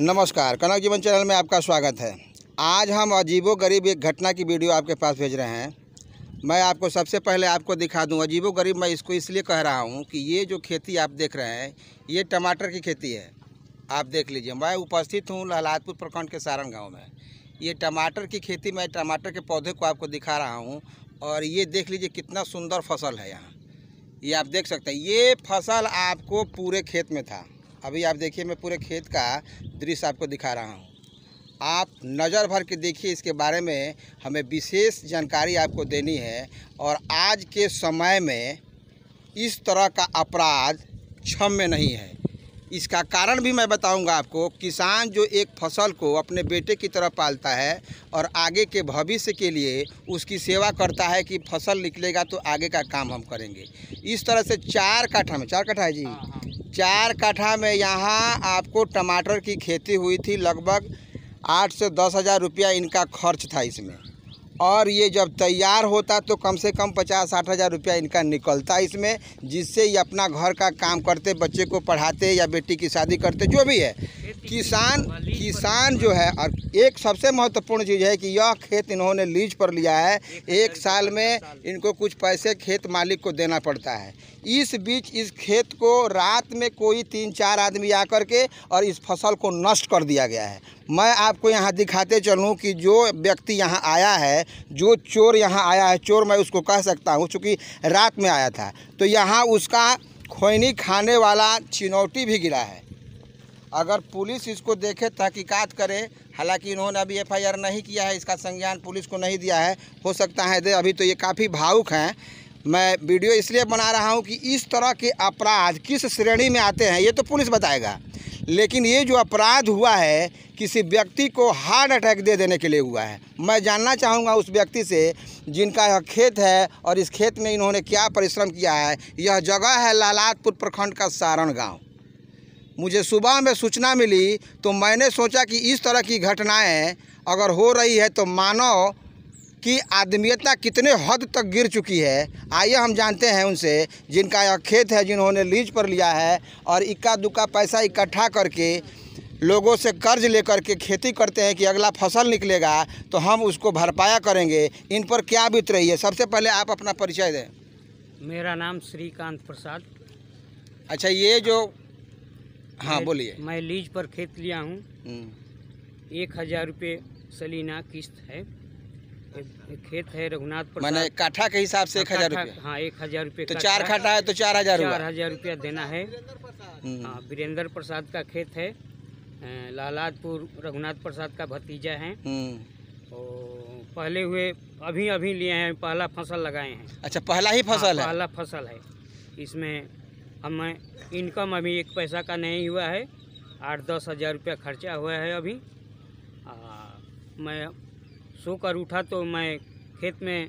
नमस्कार कनक जीवन चैनल में आपका स्वागत है आज हम अजीबो गरीब एक घटना की वीडियो आपके पास भेज रहे हैं मैं आपको सबसे पहले आपको दिखा दूं अजीबो गरीब मैं इसको इसलिए कह रहा हूं कि ये जो खेती आप देख रहे हैं ये टमाटर की खेती है आप देख लीजिए मैं उपस्थित हूँ लहलादपुर प्रखंड के सारण गाँव में ये टमाटर की खेती मैं टमाटर के पौधे को आपको दिखा रहा हूँ और ये देख लीजिए कितना सुंदर फसल है यहाँ ये आप देख सकते हैं ये फसल आपको पूरे खेत में था अभी आप देखिए मैं पूरे खेत का दृश्य आपको दिखा रहा हूँ आप नज़र भर के देखिए इसके बारे में हमें विशेष जानकारी आपको देनी है और आज के समय में इस तरह का अपराध क्षम में नहीं है इसका कारण भी मैं बताऊंगा आपको किसान जो एक फसल को अपने बेटे की तरह पालता है और आगे के भविष्य के लिए उसकी सेवा करता है कि फसल निकलेगा तो आगे का काम हम करेंगे इस तरह से चार काठा में चार काठा है जी हाँ, हाँ। चार काठा में यहाँ आपको टमाटर की खेती हुई थी लगभग आठ से दस हज़ार रुपया इनका खर्च था इसमें और ये जब तैयार होता तो कम से कम पचास साठ हज़ार रुपया इनका निकलता इसमें जिससे ये अपना घर का काम करते बच्चे को पढ़ाते या बेटी की शादी करते जो भी है किसान किसान जो है और एक सबसे महत्वपूर्ण चीज़ है कि यह खेत इन्होंने लीज पर लिया है एक साल में इनको कुछ पैसे खेत मालिक को देना पड़ता है इस बीच इस खेत को रात में कोई तीन चार आदमी आकर के और इस फसल को नष्ट कर दिया गया है मैं आपको यहाँ दिखाते चलूँ कि जो व्यक्ति यहाँ आया है जो चोर यहाँ आया है चोर मैं उसको कह सकता हूँ चूँकि रात में आया था तो यहाँ उसका खोइनी खाने वाला चिनौटी भी गिरा है अगर पुलिस इसको देखे तहकीकात करे हालांकि इन्होंने अभी एफआईआर नहीं किया है इसका संज्ञान पुलिस को नहीं दिया है हो सकता है दे अभी तो ये काफ़ी भावुक हैं मैं वीडियो इसलिए बना रहा हूँ कि इस तरह के अपराध किस श्रेणी में आते हैं ये तो पुलिस बताएगा लेकिन ये जो अपराध हुआ है किसी व्यक्ति को हार्ट अटैक दे देने के लिए हुआ है मैं जानना चाहूँगा उस व्यक्ति से जिनका यह खेत है और इस खेत में इन्होंने क्या परिश्रम किया है यह जगह है लालातपुर प्रखंड का सारण गांव मुझे सुबह में सूचना मिली तो मैंने सोचा कि इस तरह की घटनाएं अगर हो रही है तो मानव कि आदमीयता कितने हद तक गिर चुकी है आइए हम जानते हैं उनसे जिनका यह खेत है जिन्होंने लीज पर लिया है और इक्का दुक्का पैसा इकट्ठा करके लोगों से कर्ज लेकर के खेती करते हैं कि अगला फसल निकलेगा तो हम उसको भरपाया करेंगे इन पर क्या बीत रही है सबसे पहले आप अपना परिचय दें मेरा नाम श्रीकांत प्रसाद अच्छा ये जो हाँ बोलिए मैं लीज पर खेत लिया हूँ हम्म। एक हज़ार रुपये सलीना किस्त है खेत है रघुनाथ मैंने काठा के हिसाब से एक हजार हाँ एक हजार रुपये तो चार काठा है तो चार हजार चार हजार रुपया देना है हम्म। हाँ वीरेंद्र प्रसाद का खेत है लालादपुर रघुनाथ प्रसाद का भतीजा है और हम्म। तो पहले हुए अभी अभी लिए हैं पहला फसल लगाए हैं अच्छा पहला ही फसल हाँ, है पहला फसल है इसमें हम इनकम अभी एक पैसा का नहीं हुआ है आठ दस हज़ार रुपया खर्चा हुआ है अभी आ, मैं सोकर उठा तो मैं खेत में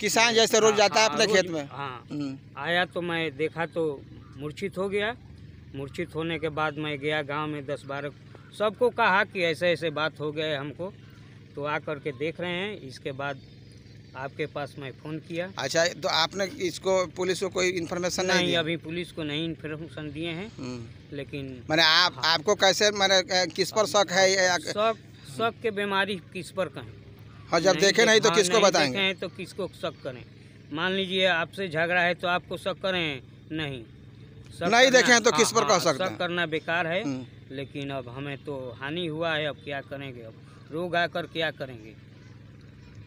किसान जैसे रोज हाँ, जाता है हाँ, अपने खेत में हाँ हम्म। आया तो मैं देखा तो मूर्छित हो गया मूर्छित होने के बाद मैं गया गांव में दस बारह सबको कहा कि ऐसे ऐसे बात हो गए हमको तो आ करके देख रहे हैं इसके बाद आपके पास मैं फ़ोन किया अच्छा तो आपने इसको पुलिस को कोई इन्फॉर्मेशन नहीं, नहीं अभी पुलिस को नहीं इन्फॉर्मेशन दिए हैं हम्म। लेकिन मैंने आप हाँ। आपको कैसे मैंने किस पर हाँ, शक है शक शक के बीमारी किस पर कहें हाँ जब देखे नहीं तो हाँ, किसको बताएंगे तो किसको शक करें मान लीजिए आपसे झगड़ा है तो आपको शक करें नहीं नहीं देखे तो किस हाँ, पर कह हाँ, सकते हैं करना बेकार है हम्म। लेकिन अब हमें तो हानि हुआ है अब क्या करेंगे अब रोग आकर क्या करेंगे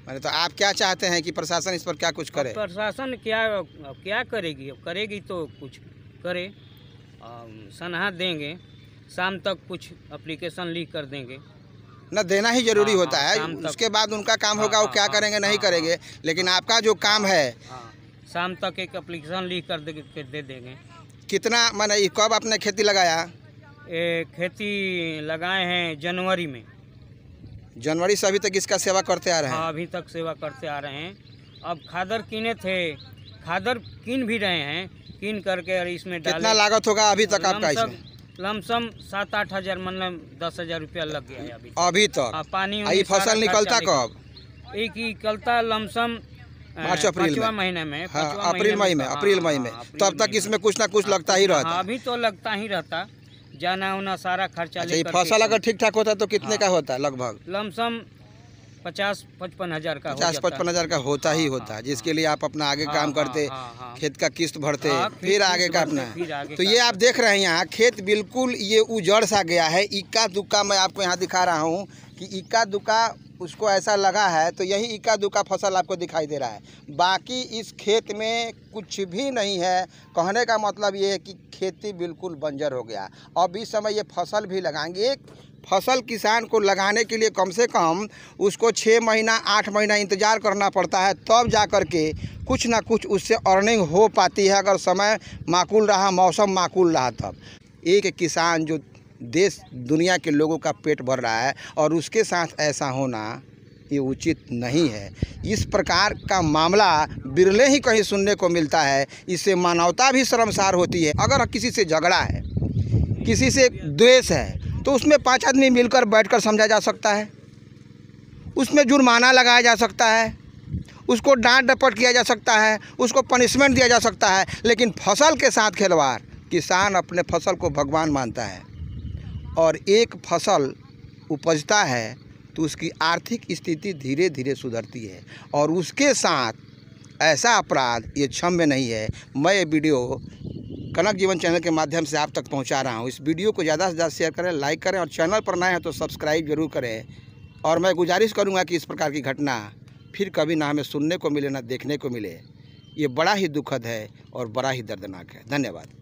अरे तो आप क्या चाहते हैं कि प्रशासन इस पर क्या कुछ करे प्रशासन क्या क्या करेगी अब करेगी तो कुछ करे सनहा देंगे शाम तक कुछ अप्लीकेशन लिख कर देंगे ना देना ही जरूरी हाँ, होता हाँ, है उसके बाद उनका काम हाँ, होगा वो क्या करेंगे नहीं करेंगे लेकिन आपका जो काम है शाम तक एक अप्लीकेशन लिख कर दे, दे देंगे कितना मैंने कब आपने खेती लगाया ए, खेती लगाए हैं जनवरी में जनवरी से अभी तक इसका सेवा करते आ रहे हैं अभी तक सेवा करते आ रहे हैं अब खादर किने थे खादर किन भी रहे हैं किन करके और इसमें कितना लागत होगा अभी तक आपका इसमें लमसम सात आठ हजार मतलब दस हजार रुपया लग गया है अभी अभी तो आ, हाँ, पानी आ, फसल निकलता कब एक ही निकलता लमसम मार्च अप्रैल में महीने में हाँ, तो, अप्रैल मई हाँ, में अप्रैल मई में तब तक इसमें कुछ ना कुछ लगता ही रहता अभी तो लगता ही रहता जाना उना सारा खर्चा अच्छा, फसल अगर ठीक ठाक होता तो कितने का होता लगभग लमसम पचास पचपन हजार का पचास पचपन हजार का होता ही हाँ, होता है हाँ, जिसके हाँ। लिए आप अपना आगे काम करते खेत का किस्त भरते फिर आगे तो का अपना तो ये आप देख रहे हैं यहाँ खेत बिल्कुल ये उजड़ सा गया है इक्का दुक्का मैं आपको यहाँ दिखा रहा हूँ कि इक्का दुक्का उसको ऐसा लगा है तो यही इक्का दुक्का फसल आपको दिखाई दे रहा है बाकी इस खेत में कुछ भी नहीं है कहने का मतलब ये है कि खेती बिल्कुल बंजर हो गया अब इस समय ये फसल भी लगाएंगे एक फसल किसान को लगाने के लिए कम से कम उसको छः महीना आठ महीना इंतज़ार करना पड़ता है तब जा कर के कुछ ना कुछ उससे अर्निंग हो पाती है अगर समय माकूल रहा मौसम माकूल रहा तब एक किसान जो देश दुनिया के लोगों का पेट भर रहा है और उसके साथ ऐसा होना ये उचित नहीं है इस प्रकार का मामला बिरले ही कहीं सुनने को मिलता है इससे मानवता भी शर्मसार होती है अगर किसी से झगड़ा है किसी से द्वेष है तो उसमें पांच आदमी मिलकर बैठकर समझा जा सकता है उसमें जुर्माना लगाया जा सकता है उसको डांट डपट किया जा सकता है उसको पनिशमेंट दिया जा सकता है लेकिन फसल के साथ खिलवाड़ किसान अपने फसल को भगवान मानता है और एक फसल उपजता है तो उसकी आर्थिक स्थिति धीरे धीरे सुधरती है और उसके साथ ऐसा अपराध ये क्षम्य नहीं है मैं ये वीडियो कनक जीवन चैनल के माध्यम से आप तक पहुंचा रहा हूं इस वीडियो को ज़्यादा से ज़्यादा शेयर करें लाइक करें और चैनल पर नए हैं तो सब्सक्राइब जरूर करें और मैं गुजारिश करूँगा कि इस प्रकार की घटना फिर कभी ना हमें सुनने को मिले ना देखने को मिले ये बड़ा ही दुखद है और बड़ा ही दर्दनाक है धन्यवाद